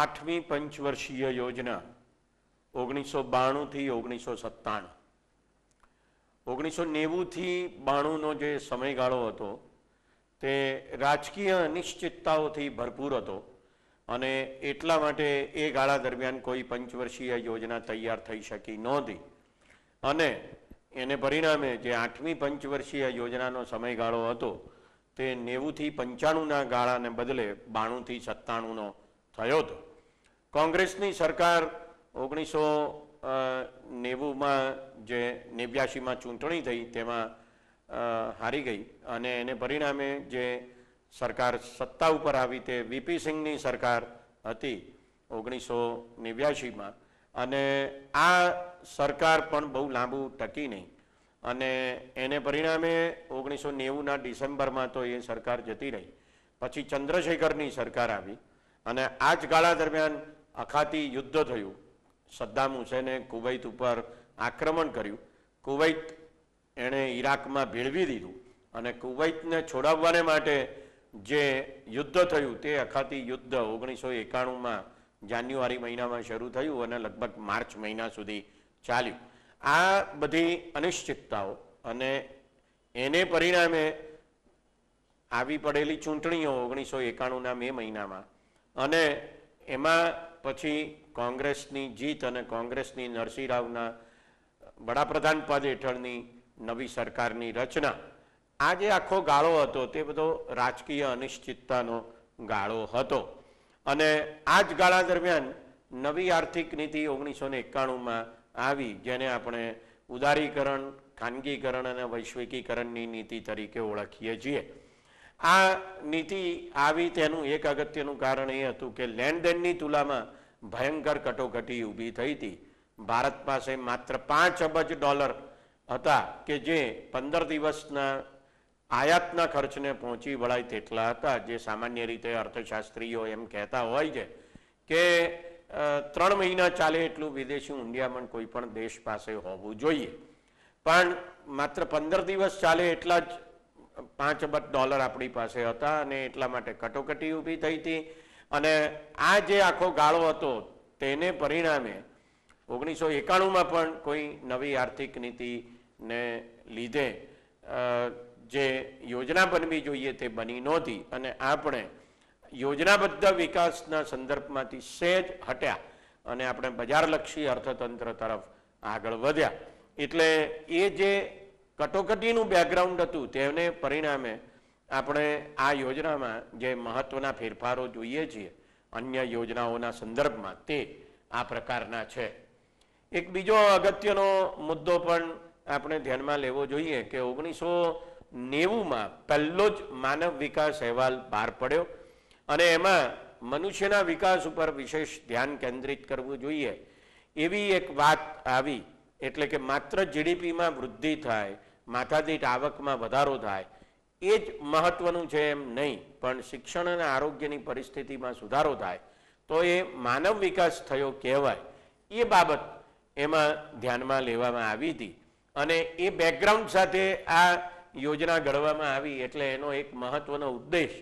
આઠમી પંચવર્ષીય યોજના ઓગણીસો બાણુંથી ઓગણીસો સત્તાણું ઓગણીસો નેવુંથી બાણુંનો જે સમયગાળો હતો તે રાજકીય અનિશ્ચિતતાઓથી ભરપૂર હતો અને એટલા માટે એ ગાળા દરમિયાન કોઈ પંચવર્ષીય યોજના તૈયાર થઈ શકી નહોતી અને એને પરિણામે જે આઠમી પંચવર્ષીય યોજનાનો સમયગાળો હતો તે નેવુંથી પંચાણુંના ગાળાને બદલે બાણુંથી સત્તાણુંનો થયો હતો કોંગ્રેસની સરકાર ઓગણીસો નેવુંમાં જે નેવ્યાસીમાં ચૂંટણી થઈ તેમાં હારી ગઈ અને એને પરિણામે જે સરકાર સત્તા ઉપર આવી તે વીપી સિંહની સરકાર હતી ઓગણીસો નેવ્યાસીમાં અને આ સરકાર પણ બહુ લાંબુ ટકી નહીં અને એને પરિણામે ઓગણીસો નેવુંના ડિસેમ્બરમાં તો એ સરકાર જતી રહી પછી ચંદ્રશેખરની સરકાર આવી અને આ જ ગાળા દરમિયાન અખાતી યુદ્ધ થયું સદ્દામ હુસેને કુવૈત ઉપર આક્રમણ કર્યું કુવૈત એણે ઈરાકમાં ભેળવી દીધું અને કુવૈતને છોડાવવાને માટે જે યુદ્ધ થયું તે અખાતી યુદ્ધ ઓગણીસો એકાણુંમાં જાન્યુઆરી મહિનામાં શરૂ થયું અને લગભગ માર્ચ મહિના સુધી ચાલ્યું આ બધી અનિશ્ચિતતાઓ અને એને પરિણામે આવી પડેલી ચૂંટણીઓ ઓગણીસો એકાણુંના મે મહિનામાં અને એમાં પછી કોંગ્રેસની જીત અને કોંગ્રેસની નરસિંહ રાવના વડાપ્રધાન પદ હેઠળની નવી સરકારની રચના આ જે આખો ગાળો હતો તે બધો રાજકીય અનિશ્ચિતતાનો ગાળો હતો અને આ જ ગાળા દરમિયાન નવી આર્થિક નીતિ ઓગણીસો ને એકાણુંમાં આવી જેને આપણે ઉદારીકરણ ખાનગીકરણ અને વૈશ્વિકીકરણની નીતિ તરીકે ઓળખીએ છીએ આ નીતિ આવી તેનું એક અગત્યનું કારણ એ હતું કે લેણદેણની તુલામાં ભયંકર કટોકટી ઊભી થઈ હતી ભારત પાસે માત્ર પાંચ અબજ ડોલર હતા કે જે પંદર દિવસના આયાતના ખર્ચને પહોંચી વળાય તેટલા હતા જે સામાન્ય રીતે અર્થશાસ્ત્રીઓ એમ કહેતા હોય છે કે ત્રણ મહિના ચાલે એટલું વિદેશી ઊંડિયામણ કોઈ પણ દેશ પાસે હોવું જોઈએ પણ માત્ર પંદર દિવસ ચાલે એટલા જ પાંચ અબજ ડોલર આપણી પાસે હતા અને એટલા માટે કટોકટી ઊભી થઈ હતી અને આ જે આખો ગાળો હતો તેને પરિણામે ઓગણીસો એકાણુંમાં પણ કોઈ નવી આર્થિક નીતિને લીધે જે યોજના બનવી જોઈએ તે બની નહોતી અને આપણે યોજનાબદ્ધ વિકાસના સંદર્ભમાંથી સહેજ હટ્યા અને આપણે બજારલક્ષી અર્થતંત્ર તરફ આગળ વધ્યા એટલે એ જે કટોકટીનું બેકગ્રાઉન્ડ હતું તેને પરિણામે આપણે આ યોજનામાં જે મહત્વના ફેરફારો જોઈએ છીએ અન્ય યોજનાઓના સંદર્ભમાં તે આ પ્રકારના છે એક બીજો અગત્યનો મુદ્દો પણ આપણે ધ્યાનમાં લેવો જોઈએ કે ઓગણીસો નેવુંમાં પહેલો જ માનવ વિકાસ અહેવાલ બહાર પડ્યો અને એમાં મનુષ્યના વિકાસ ઉપર વિશેષ ધ્યાન કેન્દ્રિત કરવું જોઈએ એવી એક વાત આવી એટલે કે માત્ર જીડીપીમાં વૃદ્ધિ થાય માથાદીઠ આવકમાં વધારો થાય એ જ મહત્વનું છે એમ નહીં પણ શિક્ષણ અને આરોગ્યની પરિસ્થિતિમાં સુધારો થાય તો એ માનવ વિકાસ થયો કહેવાય એ બાબત એમાં ધ્યાનમાં લેવામાં આવી હતી અને એ બેકગ્રાઉન્ડ સાથે આ યોજના ઘડવામાં આવી એટલે એનો એક મહત્વનો ઉદ્દેશ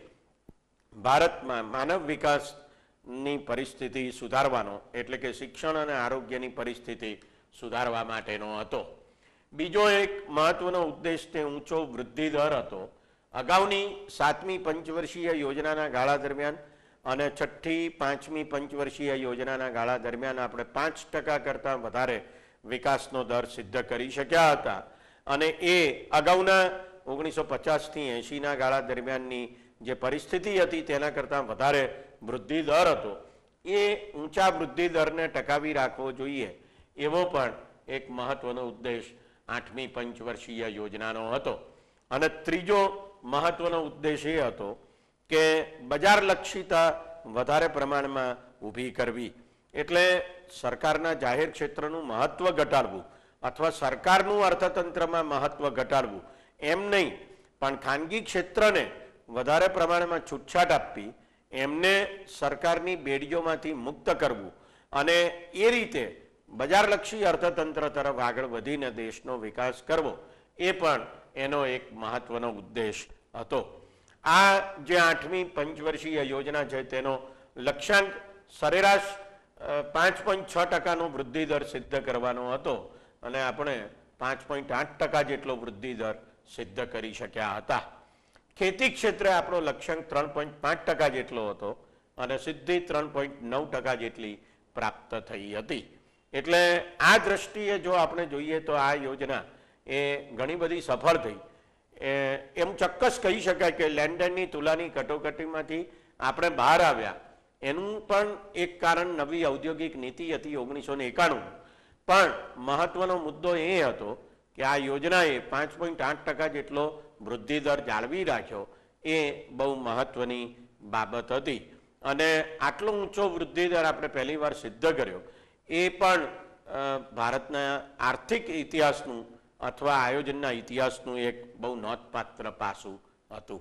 ભારતમાં માનવ વિકાસની પરિસ્થિતિ સુધારવાનો એટલે કે શિક્ષણ અને આરોગ્યની પરિસ્થિતિ સુધારવા માટેનો હતો બીજો એક મહત્વનો ઉદ્દેશ તે ઊંચો વૃદ્ધિ દર હતો અગાઉની સાતમી પંચવર્ષીય યોજનાના ગાળા દરમિયાન અને છઠ્ઠી પાંચમી પંચવર્ષીય યોજનાના ગાળા દરમિયાન આપણે પાંચ ટકા કરતાં વધારે વિકાસનો દર સિદ્ધ કરી શક્યા હતા અને એ અગાઉના ઓગણીસો પચાસથી એંશીના ગાળા દરમિયાનની જે પરિસ્થિતિ હતી તેના કરતાં વધારે વૃદ્ધિ દર હતો એ ઊંચા વૃદ્ધિ દરને ટકાવી રાખવો જોઈએ એવો પણ એક મહત્વનો ઉદ્દેશ આઠમી પંચવર્ષીય યોજનાનો હતો અને ત્રીજો મહત્વનો ઉદ્દેશ એ હતો કે બજારલક્ષીતા વધારે પ્રમાણમાં ઊભી કરવી એટલે સરકારના જાહેર ક્ષેત્રનું મહત્વ ઘટાડવું અથવા સરકારનું અર્થતંત્રમાં મહત્વ ઘટાડવું એમ નહીં પણ ખાનગી ક્ષેત્રને વધારે પ્રમાણમાં છૂટછાટ આપવી એમને સરકારની બેડીઓમાંથી મુક્ત કરવું અને એ રીતે બજારલક્ષી અર્થતંત્ર તરફ આગળ વધીને દેશનો વિકાસ કરવો એ પણ એનો એક મહત્વનો ઉદ્દેશ હતો આ જે આઠમી પંચવર્ષીય યોજના છે તેનો લક્ષ્યાંક સરેરાશ પાંચ પોઈન્ટ છ ટકાનો વૃદ્ધિ દર સિદ્ધ કરવાનો હતો અને આપણે પાંચ પોઈન્ટ આઠ ટકા જેટલો વૃદ્ધિ દર સિદ્ધ કરી શક્યા હતા ખેતી ક્ષેત્રે આપણો લક્ષ્યાંક ત્રણ પોઈન્ટ પાંચ ટકા જેટલો હતો અને સિદ્ધિ ત્રણ પોઈન્ટ નવ ટકા જેટલી પ્રાપ્ત થઈ હતી એટલે આ દ્રષ્ટિએ જો આપણે જોઈએ તો આ યોજના એ ઘણી બધી સફળ થઈ એમ ચોક્કસ કહી શકાય કે લેન્ડનની તુલાની કટોકટીમાંથી આપણે બહાર આવ્યા એનું પણ એક કારણ નવી ઔદ્યોગિક નીતિ હતી ઓગણીસો ને એકાણું પણ મહત્વનો મુદ્દો એ હતો કે આ યોજનાએ પાંચ પોઈન્ટ આઠ ટકા જેટલો વૃદ્ધિ દર જાળવી રાખ્યો એ બહુ મહત્વની બાબત હતી અને આટલો ઊંચો વૃદ્ધિ દર આપણે પહેલીવાર સિદ્ધ કર્યો એ પણ ભારતના આર્થિક ઇતિહાસનું અથવા આયોજનના ઇતિહાસનું એક બહુ નોંધપાત્ર પાસું હતું